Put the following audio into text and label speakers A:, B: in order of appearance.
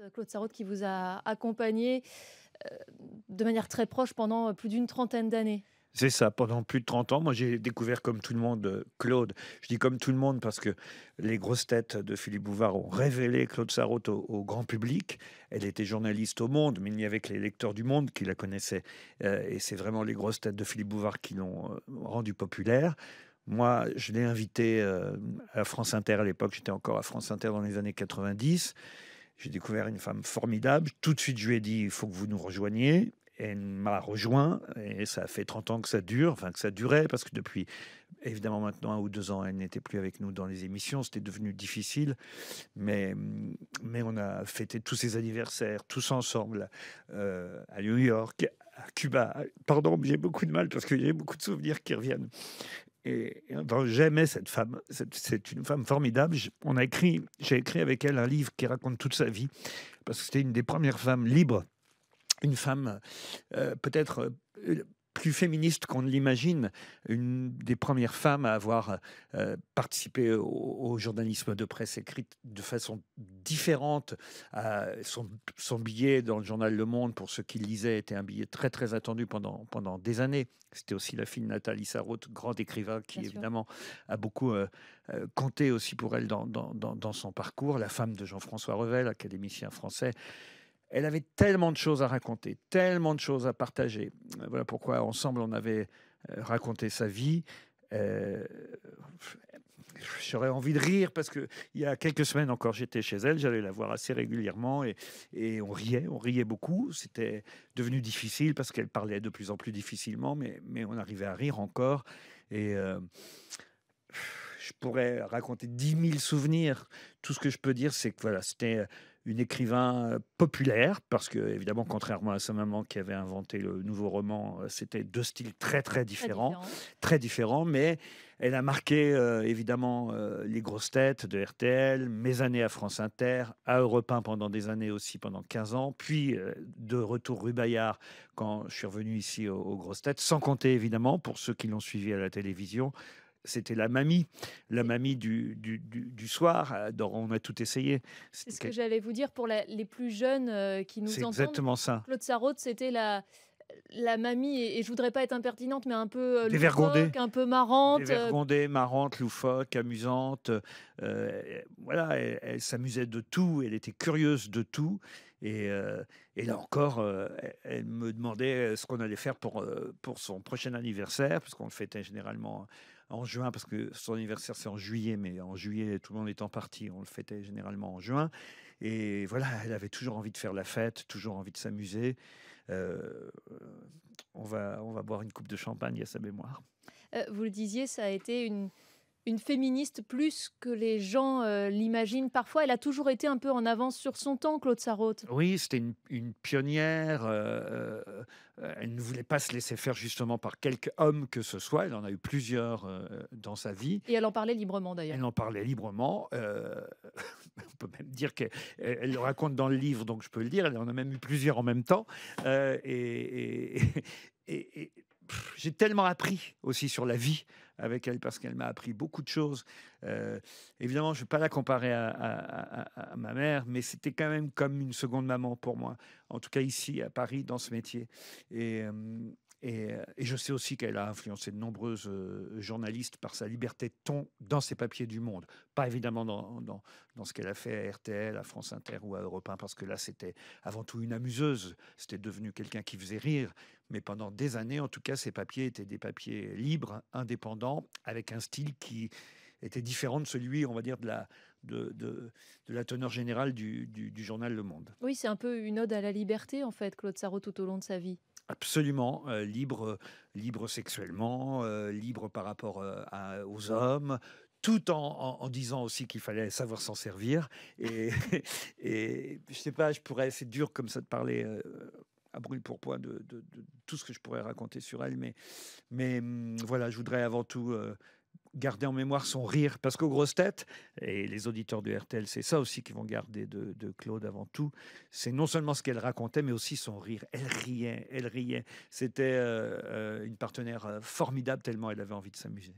A: Euh, Claude Sarraute qui vous a accompagné euh, de manière très proche pendant euh, plus d'une trentaine d'années.
B: C'est ça, pendant plus de 30 ans, moi j'ai découvert comme tout le monde Claude. Je dis comme tout le monde parce que les grosses têtes de Philippe Bouvard ont révélé Claude Sarraute au, grand public. Elle était journaliste au Monde, mais il n'y avait que les lecteurs du Monde qui la connaissaient. et c'est vraiment les grosses têtes de Philippe Bouvard qui l'ont rendu populaire. Moi, je l'ai invité à France Inter à l'époque, j'étais encore à France Inter dans les années 90. J'ai découvert une femme formidable. Tout de suite, je lui ai dit, il faut que vous nous rejoigniez. elle m'a rejoint et ça fait 30 ans que ça dure, enfin que ça durait, parce que depuis, évidemment, maintenant un ou deux ans, elle n'était plus avec nous dans les émissions, c'était devenu difficile, mais, mais on a fêté tous ses anniversaires, tous ensemble, euh, à New York, à Cuba. Pardon, j'ai beaucoup de mal parce que j'ai beaucoup de souvenirs qui reviennent j'aimais cette femme. C'est une femme formidable. On a écrit, j'ai écrit avec elle un livre qui raconte toute sa vie parce que c'était une des premières femmes libres, une femme euh, peut-être euh, plus féministe qu'on ne l'imagine, une des premières femmes à avoir euh, participé au, au, journalisme de presse écrite de façon différente. Euh, son, billet dans le journal Le Monde, pour ceux qui lisaient, était un billet très très attendu pendant, pendant des années. C'était aussi la fille de Nathalie Sarraute, grand écrivain qui évidemment a beaucoup euh, euh, compté aussi pour elle dans, dans, son parcours. La femme de Jean-François Revel, académicien français. Elle avait tellement de choses à raconter, tellement de choses à partager. Voilà pourquoi ensemble on avait raconté sa vie. Euh, j'aurais envie de rire parce que il y a quelques semaines encore, j'étais chez elle, j'allais la voir assez régulièrement et, et on riait, on riait beaucoup. C'était devenu difficile parce qu'elle parlait de plus en plus difficilement, mais, mais on arrivait à rire encore. Et euh, je pourrais raconter dix mille souvenirs. Tout ce que je peux dire, c'est que voilà, c'était une écrivain populaire, parce que, évidemment, contrairement à sa maman qui avait inventé le nouveau roman, c'était deux styles très, très différents, très différents, mais elle a marqué euh, évidemment euh, les grosses têtes de RTL, mes années à France Inter, à Europe 1 pendant des années aussi, pendant 15 ans, puis euh, de retour rue Bayard quand je suis revenu ici aux, grosses têtes, sans compter évidemment pour ceux qui l'ont suivi à la télévision. C'était la mamie, la mamie du, soir, on a tout essayé. C'est ce que
A: j'allais vous dire pour les plus jeunes qui nous entendent. C'est exactement ça. Claude Sarraute, c'était la, la mamie, et, je voudrais pas être impertinente, mais un peu euh, loufoque, un peu marrante. Dévergondée,
B: euh, marrante, loufoque, amusante. Euh, voilà, elle, s'amusait de tout, elle était curieuse de tout. Et, là encore, elle me demandait ce qu'on allait faire pour, pour son prochain anniversaire, parce qu'on le fêtait généralement en juin, parce que son anniversaire c'est en juillet, mais en juillet tout le monde est en parti, on le fêtait généralement en juin. Et voilà, elle avait toujours envie de faire la fête, toujours envie de s'amuser. Euh, on, va, on va boire une coupe de champagne à sa mémoire.
A: Euh, vous le disiez, ça a été une une féministe plus que les gens euh, l'imaginent parfois. Elle a toujours été un peu en avance sur son temps, Claude Sarraute.
B: Oui, c'était une, pionnière. Euh, euh, elle ne voulait pas se laisser faire justement par quelque homme que ce soit. Elle en a eu plusieurs dans sa vie.
A: Et elle en parlait librement d'ailleurs. Elle
B: en parlait librement. on peut même dire qu'elle le raconte dans le livre, donc je peux le dire. Elle en a même eu plusieurs en même temps. et j'ai tellement appris aussi sur la vie avec elle parce qu'elle m'a appris beaucoup de choses. Euh, évidemment, je ne vais pas la comparer à, ma mère, mais c'était quand même comme une seconde maman pour moi, en tout cas ici à Paris, dans ce métier. Et, euh, je sais aussi qu'elle a influencé de nombreuses euh, journalistes par sa liberté de ton dans ses papiers du Monde. Pas évidemment dans, ce qu'elle a fait à RTL, à France Inter ou à Europe 1, parce que là, c'était avant tout une amuseuse. C'était devenu quelqu'un qui faisait rire. Mais pendant des années, en tout cas, ses papiers étaient des papiers libres, indépendants, avec un style qui était différent de celui, on va dire, de la, de, la teneur générale du, du, journal Le Monde.
A: Oui, c'est un peu une ode à la liberté, en fait, Claude Sarraud, tout au long de sa vie.
B: Absolument, euh, libre, euh, libre sexuellement, euh, libre par rapport aux hommes, tout en, disant aussi qu'il fallait savoir s'en servir. Et, et je sais pas, je pourrais, c'est dur comme ça de parler à brûle pour de, de, tout ce que je pourrais raconter sur elle, mais hum, voilà, je voudrais avant tout garder en mémoire son rire. Parce qu'aux grosses têtes, et les auditeurs de RTL, c'est ça aussi qu'ils vont garder de, Claude avant tout, c'est non seulement ce qu'elle racontait, mais aussi son rire. Elle riait, elle riait. C'était euh, euh, une partenaire euh, formidable tellement elle avait envie de s'amuser.